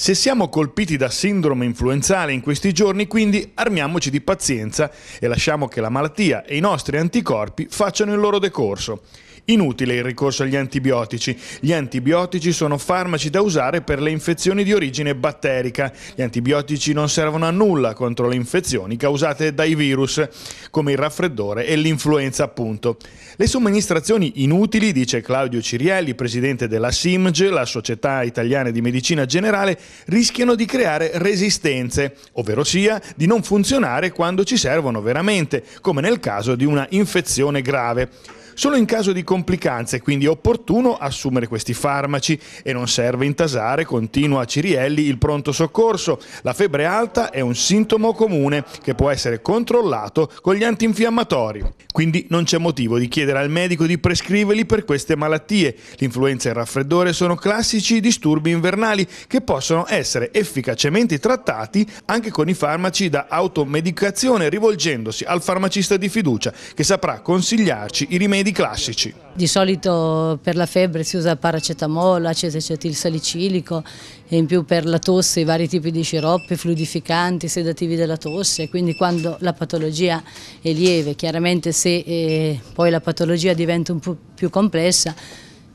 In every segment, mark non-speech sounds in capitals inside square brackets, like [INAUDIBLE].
Se siamo colpiti da sindrome influenzale in questi giorni, quindi armiamoci di pazienza e lasciamo che la malattia e i nostri anticorpi facciano il loro decorso. Inutile il ricorso agli antibiotici. Gli antibiotici sono farmaci da usare per le infezioni di origine batterica. Gli antibiotici non servono a nulla contro le infezioni causate dai virus, come il raffreddore e l'influenza appunto. Le somministrazioni inutili, dice Claudio Cirielli, presidente della SIMG, la Società Italiana di Medicina Generale, rischiano di creare resistenze, ovvero sia di non funzionare quando ci servono veramente, come nel caso di una infezione grave. Solo in caso di complicanze quindi è opportuno assumere questi farmaci e non serve intasare, continua Cirielli, il pronto soccorso. La febbre alta è un sintomo comune che può essere controllato con gli antinfiammatori. Quindi non c'è motivo di chiedere al medico di prescriverli per queste malattie. L'influenza e il raffreddore sono classici disturbi invernali che possono essere efficacemente trattati anche con i farmaci da automedicazione rivolgendosi al farmacista di fiducia che saprà consigliarci i rimedi di classici. Di solito per la febbre si usa paracetamolo, acetil salicilico e in più per la tosse i vari tipi di sciroppi, fluidificanti, sedativi della tosse, quindi quando la patologia è lieve, chiaramente se eh, poi la patologia diventa un po' più complessa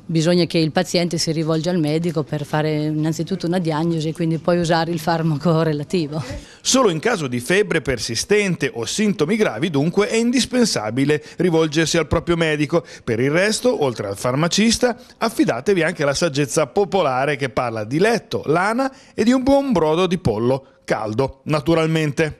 bisogna che il paziente si rivolga al medico per fare innanzitutto una diagnosi e quindi poi usare il farmaco [LAUGHS] relativo. Solo in caso di febbre persistente o sintomi gravi dunque è indispensabile rivolgersi al proprio medico. Per il resto, oltre al farmacista, affidatevi anche alla saggezza popolare che parla di letto, lana e di un buon brodo di pollo, caldo naturalmente.